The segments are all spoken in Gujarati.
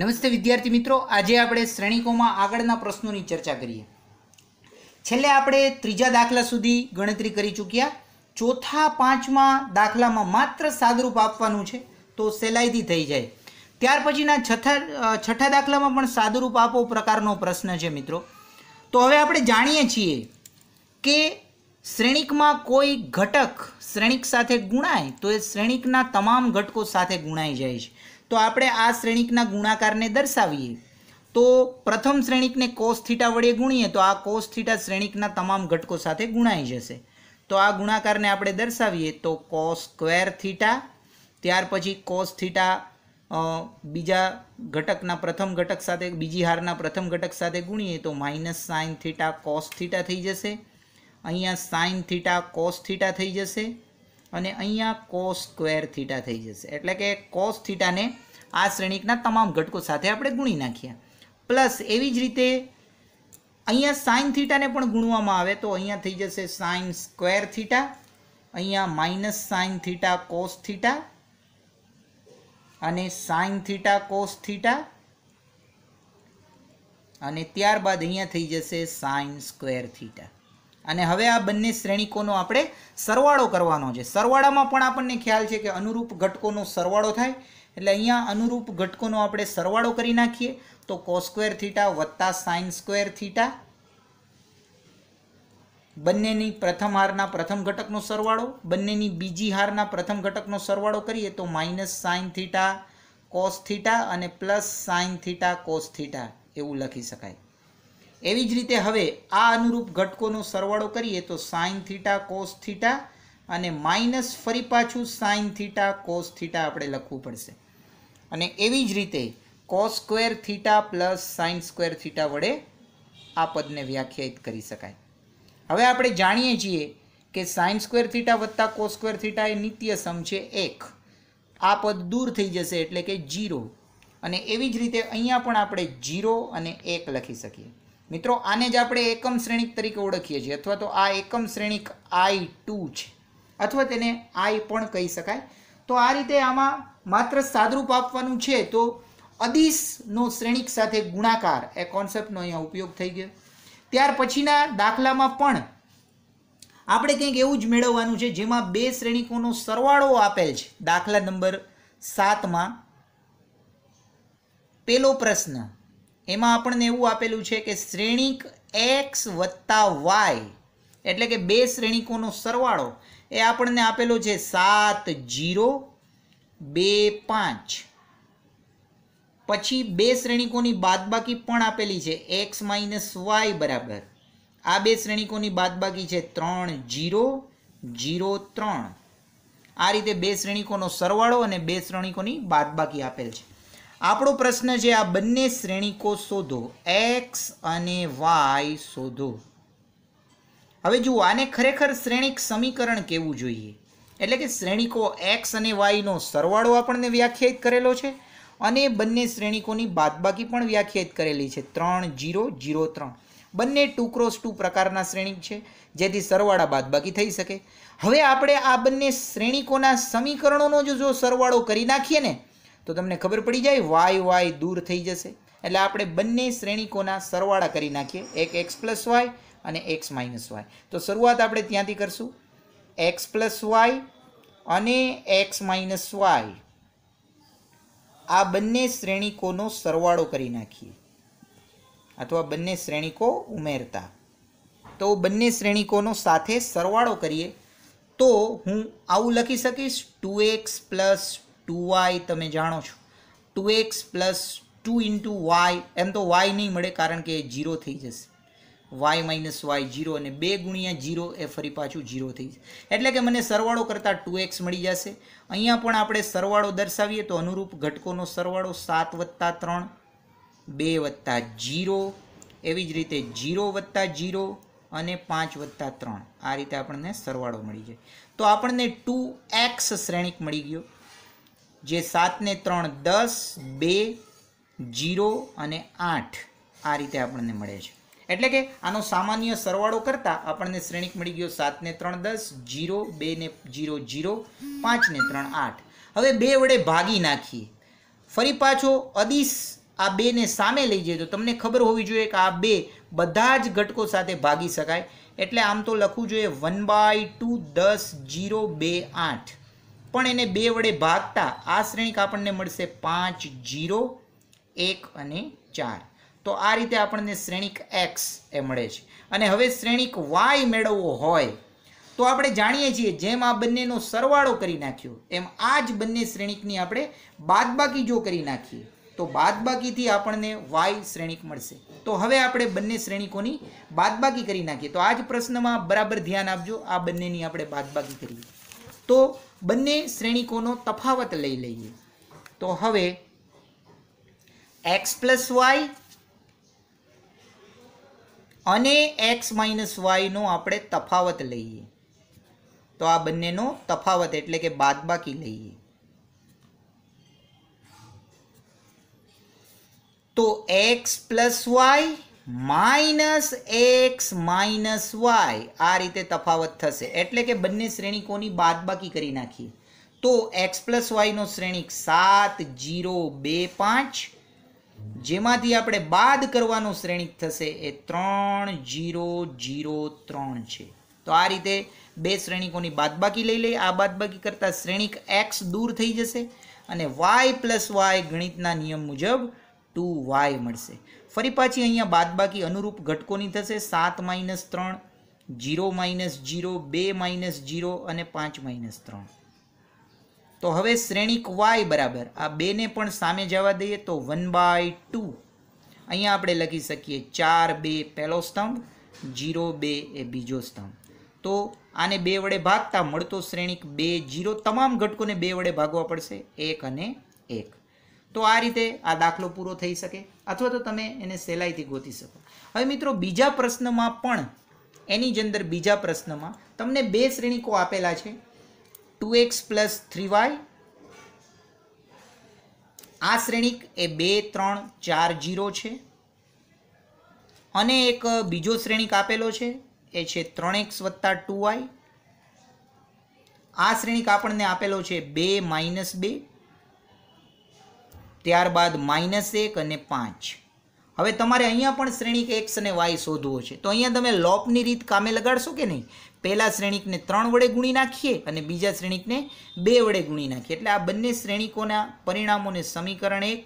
નમસ્તે વિદ્યાર્થી મિત્રો આજે આપણે શ્રેણિકોમાં આગળના પ્રશ્નોની ચર્ચા કરીએ છેલ્લે આપણે ત્રીજા દાખલા સુધી ગણતરી કરી ચૂક્યા ચોથા પાંચમા દાખલામાં માત્ર સાદરૂપ આપવાનું છે તો સહેલાઈથી થઈ જાય ત્યાર પછીના છઠ્ઠા છઠ્ઠા દાખલામાં પણ સાદુરૂપ આપો પ્રકારનો પ્રશ્ન છે મિત્રો તો હવે આપણે જાણીએ છીએ કે શ્રેણિકમાં કોઈ ઘટક શ્રેણિક સાથે ગુણાય તો એ શ્રેણિકના તમામ ઘટકો સાથે ગુણાઈ જાય છે તો આપણે આ શ્રેણીકના ગુણાકારને દર્શાવીએ તો પ્રથમ શ્રેણિકને કોસ થીટા વડે ગુણીએ તો આ કોસ થીટા શ્રેણિકના તમામ ઘટકો સાથે ગુણાઈ જશે તો આ ગુણાકારને આપણે દર્શાવીએ તો કોસ સ્ક્વેર થીટા ત્યાર પછી કોસ બીજા ઘટકના પ્રથમ ઘટક સાથે બીજી હારના પ્રથમ ઘટક સાથે ગુણીએ તો minus sine theta cos theta થઈ જશે અહીંયા સાઇન થીટા કોસ થીટા થઈ જશે અને અહીંયા કોસ સ્ક્વેર થીટા થઈ જશે એટલે કે કોસ થીટાને આ શ્રેણીકના તમામ ઘટકો સાથે આપણે ગુણી નાખ્યા પ્લસ એવી જ રીતે અહીંયા સાઇન થીટાને પણ ગુણવામાં આવે તો અહીંયા થઈ જશે સાઇન સ્ક્વેર થીટા અહીંયા minus sine theta cos theta અને સાઇન થીટા કોસ થીટા અને ત્યારબાદ અહીંયા થઈ જશે સાઇન સ્ક્વેર થીટા અને હવે આ બંને શ્રેણીકોનો આપણે સરવાળો કરવાનો છે સરવાળામાં પણ આપણને ખ્યાલ છે કે અનુરૂપ ઘટકોનો સરવાળો થાય એટલે અહીંયા અનુરૂપ ઘટકોનો આપણે સરવાળો કરી નાખીએ તો કોસ્ક્વેર થીટા વત્તા સાઇન સ્ક્વેર થીટા બંનેની પ્રથમ હારના પ્રથમ ઘટકનો સરવાળો બંનેની બીજી હારના પ્રથમ ઘટકનો સરવાળો કરીએ તો minus sine theta cos theta અને plus sine theta cos theta એવું લખી શકાય એવી જ રીતે હવે આ અનુરૂપ ઘટકોનો સરવાળો કરીએ તો સાઇન થીટા કોસ થીટા અને માઇનસ ફરી પાછું સાઇન થીટા કોસ થીટા આપણે લખવું પડશે અને એવી જ રીતે cos square theta plus sine square theta વડે આ પદને વ્યાખ્યાયિત કરી શકાય હવે આપણે જાણીએ છીએ કે સાઇન સ્ક્વેર થીટા વત્તા કોસ સ્ક્વેર થીટા એ નિત્ય સમ છે એક આ પદ દૂર થઈ જશે એટલે કે જીરો અને એવી જ રીતે અહીંયા પણ આપણે જીરો અને એક લખી શકીએ મિત્રો આને જ આપણે એકમ શ્રેણિક તરીકે ઓળખીએ છીએ અથવા તો આ એકમ શ્રેણિક આઈ ટુ છે અથવા તેને આઈ પણ કહી શકાય તો આ રીતે આમાં માત્ર સાદરૂપ આપવાનું છે તો અદિશનો શ્રેણિક સાથે ગુણાકાર એ કોન્સેપ્ટનો અહીંયા ઉપયોગ થઈ ગયો ત્યાર પછીના દાખલામાં પણ આપણે કંઈક એવું જ મેળવવાનું છે જેમાં બે શ્રેણિકોનો સરવાળો આપેલ છે દાખલા નંબર સાતમાં પેલો પ્રશ્ન એમાં આપણને એવું આપેલું છે કે શ્રેણીક એક્સ વત્તા વાય એટલે કે બે શ્રેણીકોનો સરવાળો એ આપણને આપેલો છે સાત જીરો બે પાંચ પછી બે શ્રેણીકોની બાદબાકી પણ આપેલી છે એક્સ માઇનસ વાય બરાબર આ બે શ્રેણીકોની બાદબાકી છે ત્રણ જીરો જીરો ત્રણ આ રીતે બે શ્રેણીકોનો સરવાળો અને બે શ્રેણીકોની બાદબાકી આપેલ છે આપણો પ્રશ્ન છે આ બંને શ્રેણીકો શોધો એક્સ અને વાય શોધો હવે જુઓ આને ખરેખર શ્રેણિક સમીકરણ કહેવું જોઈએ એટલે કે શ્રેણીકો એક્સ અને વાયનો સરવાળો આપણને વ્યાખ્યાયિત કરેલો છે અને બંને શ્રેણીકોની બાદબાકી પણ વ્યાખ્યાયિત કરેલી છે ત્રણ જીરો જીરો ત્રણ બંને ટુ ક્રોસ ટુ પ્રકારના શ્રેણિક છે જેથી સરવાળા બાદબાકી થઈ શકે હવે આપણે આ બંને શ્રેણીકોના સમીકરણોનો જો સરવાળો કરી નાખીએ ને તો તમને ખબર પડી જાય વાય વાય દૂર થઈ જશે એટલે આપણે બંને શ્રેણીકોના સરવાળા કરી નાખીએ એક એક્સ પ્લસ વાય અને એક્સ માઇનસ વાય તો શરૂઆત આપણે ત્યાંથી કરશું એક્સ પ્લસ વાય અને એક્સ માઇનસ વાય આ બંને શ્રેણીકોનો સરવાળો કરી નાખીએ અથવા બંને શ્રેણીકો ઉમેરતા તો બંને શ્રેણીકોનો સાથે સરવાળો કરીએ તો હું આવું લખી શકીશ two X plus two Y તમે જાણો છો two X plus two into Y એમ તો વાય નહીં મળે કારણ કે એ જીરો થઈ જશે વાય માઇનસ વાય જીરો અને બે ગુણ્યા જીરો એ ફરી પાછું જીરો થઈ જશે એટલે કે મને સરવાળો કરતાં ટુ એક્સ મળી જશે અહીંયા પણ આપણે સરવાળો દર્શાવીએ તો અનુરૂપ ઘટકોનો સરવાળો સાત વત્તા ત્રણ બે વત્તા જીરો એવી જ રીતે જીરો વત્તા જીરો અને પાંચ વત્તા ત્રણ આ રીતે આપણને સરવાળો મળી જાય તો આપણને ટુ એક્સ શ્રેણિક મળી ગયો જે સાતને ત્રણ દસ બે જીરો અને આઠ આ રીતે આપણને મળે છે એટલે કે આનો સામાન્ય સરવાળો કરતાં આપણને શ્રેણીક મળી ગયો સાતને ત્રણ દસ જીરો બે ને જીરો જીરો પાંચને ત્રણ આઠ હવે બે વડે ભાગી નાખીએ ફરી પાછો અદિશ આ બેને સામે લઈ જઈએ તો તમને ખબર હોવી જોઈએ કે આ બે બધા જ ઘટકો સાથે ભાગી શકાય એટલે આમ તો લખવું જોઈએ વન બાય ટુ દસ જીરો બે આઠ પણ એને બે વડે ભાગતા આ શ્રેણીક આપણને મળશે પાંચ જીરો એક અને ચાર તો આ રીતે આપણને શ્રેણીક એક્સ એ મળે છે અને હવે શ્રેણીક વાય મેળવવો હોય તો આપણે જાણીએ છીએ જેમ આ બંનેનો સરવાળો કરી નાખ્યો એમ આ જ બંને શ્રેણીકની આપણે બાદબાકી જો કરી નાખીએ તો બાદબાકીથી આપણને વાય શ્રેણીક મળશે તો હવે આપણે બંને શ્રેણીકોની બાદબાકી કરી નાખીએ તો આ જ પ્રશ્નમાં બરાબર ધ્યાન આપજો આ બંનેની આપણે બાદબાકી કરીએ તો બંને શ્રેણીકોનો તફાવત લઈ લઈએ તો હવે એક્સ પ્લસ વાય અને એક્સ માઇનસ વાયનો આપણે તફાવત લઈએ તો આ બંનેનો તફાવત એટલે કે બાદબાકી લઈએ તો X plus Y minus X minus Y આ રીતે તફાવત થશે એટલે કે બંને શ્રેણીકોની બાદબાકી કરી નાખીએ તો એક્સ પ્લસ વાયનો શ્રેણીક સાત જીરો બે પાંચ જેમાંથી આપણે બાદ કરવાનો શ્રેણીક થશે એ ત્રણ જીરો જીરો ત્રણ છે તો આ રીતે બે શ્રેણીકોની બાદબાકી લઈ લઈએ આ બાદબાકી કરતાં શ્રેણીક એક્સ દૂર થઈ જશે અને વાય પ્લસ વાય ગણિતના નિયમ મુજબ ટુ વાય મળશે ફરી પાછી અહીંયા બાદબાકી અનુરૂપ ઘટકોની થશે સાત માઇનસ ત્રણ જીરો માઇનસ જીરો બે માઇનસ જીરો અને પાંચ માઇનસ ત્રણ તો હવે શ્રેણીક વાય બરાબર આ બેને પણ સામે જવા દઈએ તો વન બાય ટુ અહીંયા આપણે લખી શકીએ ચાર બે પહેલો સ્તંભ જીરો બે એ બીજો સ્તંભ તો આને બે વડે ભાગતા મળતો શ્રેણીક બે જીરો તમામ ઘટકોને બે વડે ભાગવા પડશે એક અને એક તો આ રીતે આ દાખલો પૂરો થઈ શકે અથવા તો તમે એને સહેલાઈથી ગોતી શકો હવે મિત્રો બીજા પ્રશ્નમાં પણ એની જ અંદર બીજા પ્રશ્નમાં તમને બે શ્રેણીકો આપેલા છે two X plus three Y આ શ્રેણીક એ બે ત્રણ ચાર જીરો છે અને એક બીજો શ્રેણીક આપેલો છે એ છે ત્રણ એક્સ વત્તા ટુ વાય આ શ્રેણીક આપણને આપેલો છે બે માઇનસ બે ત્યારબાદ માઇનસ એક અને પાંચ હવે તમારે અહીંયા પણ શ્રેણીક એક્સ અને વાય શોધવો છે તો અહીંયા તમે લોપની રીત કામે લગાડશો કે નહીં પહેલાં શ્રેણીકને ત્રણ વડે ગુણી નાખીએ અને બીજા શ્રેણીકને બે વડે ગુણી નાખીએ એટલે આ બંને શ્રેણિકોના પરિણામોને સમીકરણ એક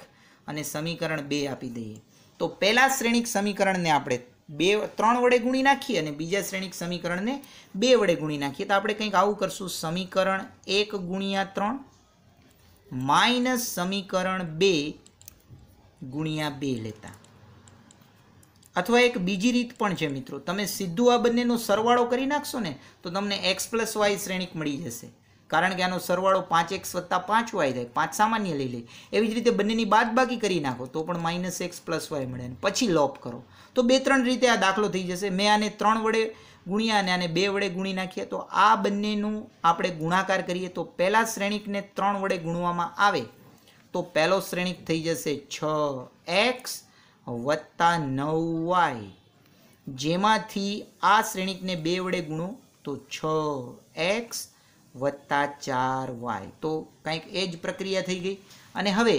અને સમીકરણ બે આપી દઈએ તો પહેલા શ્રેણિક સમીકરણને આપણે બે ત્રણ વડે ગુણી નાખીએ અને બીજા શ્રેણીક સમીકરણને બે વડે ગુણી નાખીએ તો આપણે કંઈક આવું કરશું સમીકરણ એક ગુણ્યા ત્રણ માઇનસ સમીકરણ બે ગુણ્યા બે લેતા અથવા એક બીજી રીત પણ છે મિત્રો તમે સીધું આ બંનેનો સરવાળો કરી નાખશો ને તો તમને એક્સ પ્લસ વાય શ્રેણીક મળી જશે કારણ કે આનો સરવાળો પાંચ એક્સ વત્તા પાંચ વાય જાય પાંચ સામાન્ય લઈ લે એવી જ રીતે બંનેની બાદબાકી કરી નાખો તો પણ માઇનસ એક્સ પ્લસ વાય મળે અને પછી લોપ કરો તો બે ત્રણ રીતે આ દાખલો થઈ જશે મેં આને ત્રણ વડે ગુણ્યા અને આને બે વડે ગુણી નાખીએ તો આ બંનેનું આપણે ગુણાકાર કરીએ તો પહેલાં શ્રેણિકને ત્રણ વડે ગુણવામાં આવે તો પહેલો શ્રેણિક થઈ જશે છ એક્સ વત્તા નવ વાય જેમાંથી આ શ્રેણિકને બે વડે ગુણો તો છ એક્સ વત્તા ચાર વાય તો કંઈક એ જ પ્રક્રિયા થઈ ગઈ અને હવે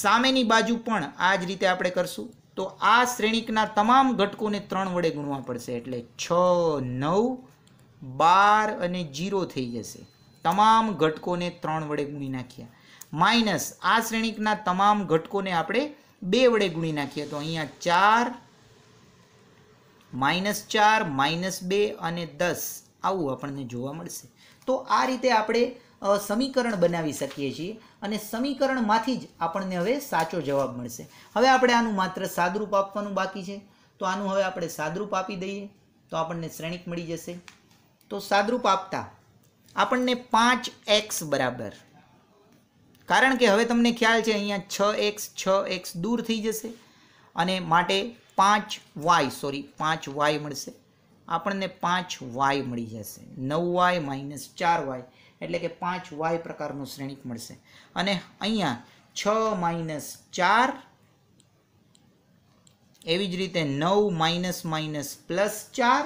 સામેની બાજુ પણ આ જ રીતે આપણે કરશું તો આ શ્રેણીકના તમામ ઘટકોને ત્રણ વડે ગુણવા પડશે એટલે છ નવ બાર અને જીરો થઈ જશે તમામ ઘટકોને ત્રણ વડે ગુણી નાખ્યા માઇનસ આ શ્રેણીકના તમામ ઘટકોને આપણે બે વડે ગુણી નાખીએ તો અહીંયા ચાર માઇનસ ચાર માઇનસ બે અને દસ આવું આપણને જોવા મળશે તો આ રીતે આપણે સમીકરણ બનાવી શકીએ છીએ અને સમીકરણમાંથી જ આપણને હવે સાચો જવાબ મળશે હવે આપણે આનું માત્ર સાદરૂપ આપવાનું બાકી છે તો આનું હવે આપણે સાદરૂપ આપી દઈએ તો આપણને શ્રેણિક મળી જશે તો સાદરૂપ આપતા આપણને પાંચ એક્સ બરાબર કારણ કે હવે તમને ખ્યાલ છે અહીંયા છ એક્સ છ એક્સ દૂર થઈ જશે અને માટે પાંચ વાય સોરી પાંચ વાય મળશે આપણને પાંચ વાય મળી જશે નવ વાય માઇનસ ચાર વાય એટલે કે પાંચ વાય પ્રકારનું શ્રેણિક મળશે અને અહીંયા છ માઇનસ ચાર એવી જ રીતે નવ માઇનસ માઇનસ પ્લસ ચાર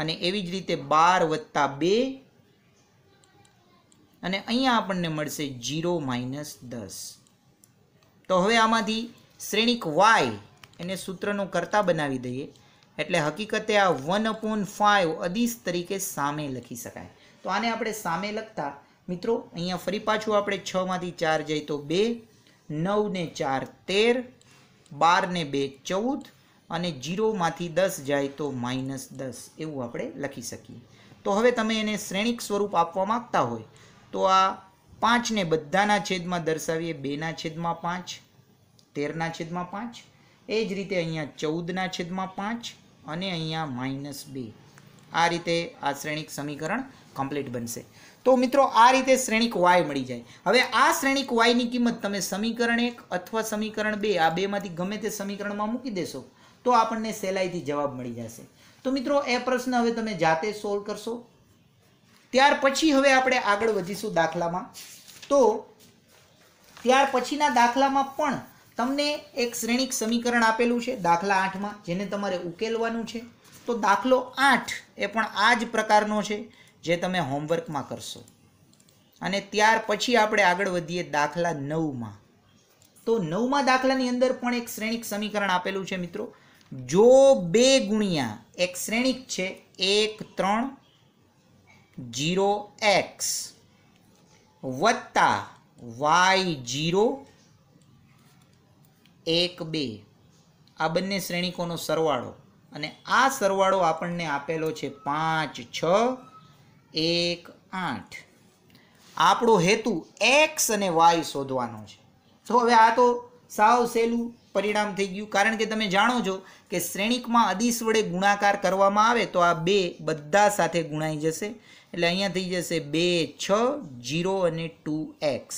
અને એવી જ રીતે બાર વત્તા બે અને અહીંયા આપણને મળશે જીરો માઇનસ દસ તો હવે આમાંથી શ્રેણિક વાય એને સૂત્રનું કરતા બનાવી દઈએ એટલે હકીકતે આ વન અપોન ફાઇવ અદીશ તરીકે સામે લખી શકાય તો આને આપણે સામે લખતા મિત્રો અહીંયા ફરી પાછું આપણે છમાંથી ચાર જઈએ તો બે નવને ચાર તેર બારને બે ચૌદ અને જીરોમાંથી દસ જાય તો માઇનસ દસ એવું આપણે લખી શકીએ તો હવે તમે એને શ્રેણિક સ્વરૂપ આપવા માગતા હોય તો આ પાંચને બધાના છેદમાં દર્શાવીએ બેના છેદમાં પાંચ તેરના છેદમાં પાંચ એ જ રીતે અહીંયા ચૌદના છેદમાં પાંચ અને અહીંયા માઇનસ બે આ રીતે આ શ્રેણિક સમીકરણ કમ્પ્લીટ બનશે તો મિત્રો આ રીતે શ્રેણિક વાય મળી જાય હવે આ શ્રેણિક વાયની કિંમત તમે સમીકરણ એક અથવા સમીકરણ બે આ બેમાંથી ગમે તે સમીકરણમાં મૂકી દેશો તો આપણને સહેલાઈથી જવાબ મળી જશે તો મિત્રો એ પ્રશ્ન હવે તમે જાતે સોલ્વ કરશો ત્યાર પછી હવે આપણે આગળ વધીશું દાખલામાં તો ત્યાર પછીના દાખલામાં પણ તમને એક શ્રેણિક સમીકરણ આપેલું છે દાખલા આઠમાં જેને તમારે ઉકેલવાનું છે તો દાખલો આઠ એ પણ આ જ પ્રકારનો છે જે તમે હોમવર્કમાં કરશો અને ત્યાર પછી આપણે આગળ વધીએ દાખલા નવમાં તો નવમાં દાખલાની અંદર પણ એક શ્રેણિક સમીકરણ આપેલું છે મિત્રો જો બે ગુણ્યા એક શ્રેણિક છે એક ત્રણ જીરો એક્સ વત્તા વાય જીરો એક બે આ બંને શ્રેણિકોનો સરવાળો અને આ સરવાળો આપણને આપેલો છે પાંચ છ એક આઠ આપણો હેતુ એક્સ અને વાય શોધવાનો છે તો હવે આ તો સાવ સહેલું પરિણામ થઈ ગયું કારણ કે તમે જાણો છો કે શ્રેણિકમાં અદિશ વડે ગુણાકાર કરવામાં આવે તો આ બે બધા સાથે ગુણાઈ જશે એટલે અહીંયા થઈ જશે બે છ જીરો અને ટુ એક્સ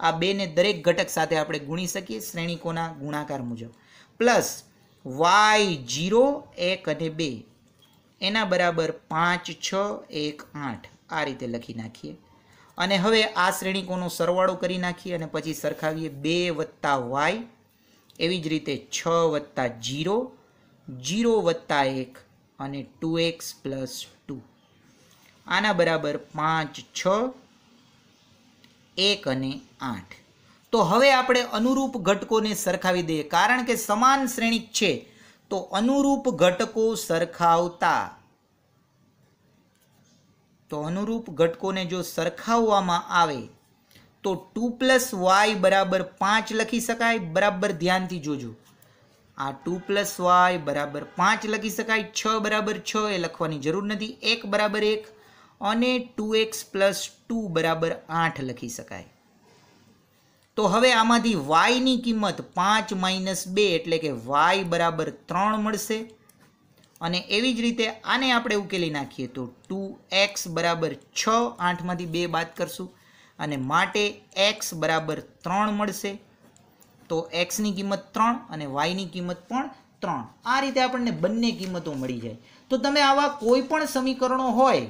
આ બેને દરેક ઘટક સાથે આપણે ગુણી શકીએ શ્રેણીકોના ગુણાકાર મુજબ પ્લસ વાય જીરો એક અને બે એના બરાબર પાંચ છ એક આઠ આ રીતે લખી નાખીએ અને હવે આ શ્રેણીકોનો સરવાળો કરી નાખીએ અને પછી સરખાવીએ બે વત્તા વાય એવી જ રીતે છ વત્તા જીરો જીરો વત્તા એક અને ટુ એક્સ પ્લસ ટુ આના બરાબર પાંચ છ એક અને આઠ તો હવે આપણે અનુરૂપ ઘટકોને સરખાવી દઈએ કારણ કે સમાન શ્રેણી છે તો અનુરૂપ ઘટકો સરખાવતા તો અનુરૂપ ઘટકોને જો સરખાવવામાં આવે તો ટુ પ્લસ વાય બરાબર પાંચ લખી શકાય બરાબર ધ્યાનથી જોજો આ ટુ પ્લસ વાય બરાબર પાંચ લખી શકાય છ બરાબર છ એ લખવાની જરૂર નથી એક બરાબર એક અને ટુ એક્સ પ્લસ ટુ બરાબર આઠ લખી શકાય તો હવે આમાંથી વાયની કિંમત પાંચ માઇનસ બે એટલે કે વાય બરાબર ત્રણ મળશે અને એવી જ રીતે આને આપણે ઉકેલી નાખીએ તો ટુ એક્સ બરાબર છ આઠમાંથી બે બાદ કરશું અને માટે એક્સ બરાબર ત્રણ મળશે તો એક્સની કિંમત ત્રણ અને વાયની કિંમત પણ ત્રણ આ રીતે આપણને બંને કિંમતો મળી જાય તો તમે આવા કોઈ પણ સમીકરણો હોય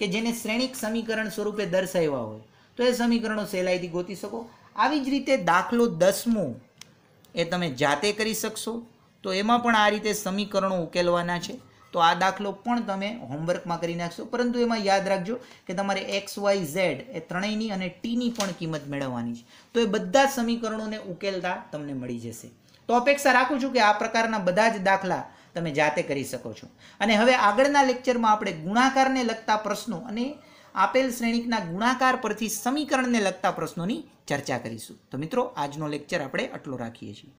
કે જેને શ્રેણિક સમીકરણ સ્વરૂપે દર્શાવ્યા હોય તો એ સમીકરણો સહેલાઈથી ગોતી શકો આવી જ રીતે દાખલો દસમો એ તમે જાતે કરી શકશો તો એમાં પણ આ રીતે સમીકરણો ઉકેલવાના છે તો આ દાખલો પણ તમે હોમવર્કમાં કરી નાખશો પરંતુ એમાં યાદ રાખજો કે તમારે એક્સ વાય ઝેડ એ ત્રણેયની અને ટીની પણ કિંમત મેળવવાની છે તો એ બધા સમીકરણોને ઉકેલતા તમને મળી જશે તો અપેક્ષા રાખું છું કે આ પ્રકારના બધા જ દાખલા તમે જાતે કરી શકો છો અને હવે આગળના લેક્ચરમાં આપણે ગુણાકારને લગતા પ્રશ્નો અને આપેલ શ્રેણીકના ગુણાકાર પરથી સમીકરણને લગતા પ્રશ્નોની ચર્ચા કરીશું તો મિત્રો આજનો લેક્ચર આપણે આટલો રાખીએ છીએ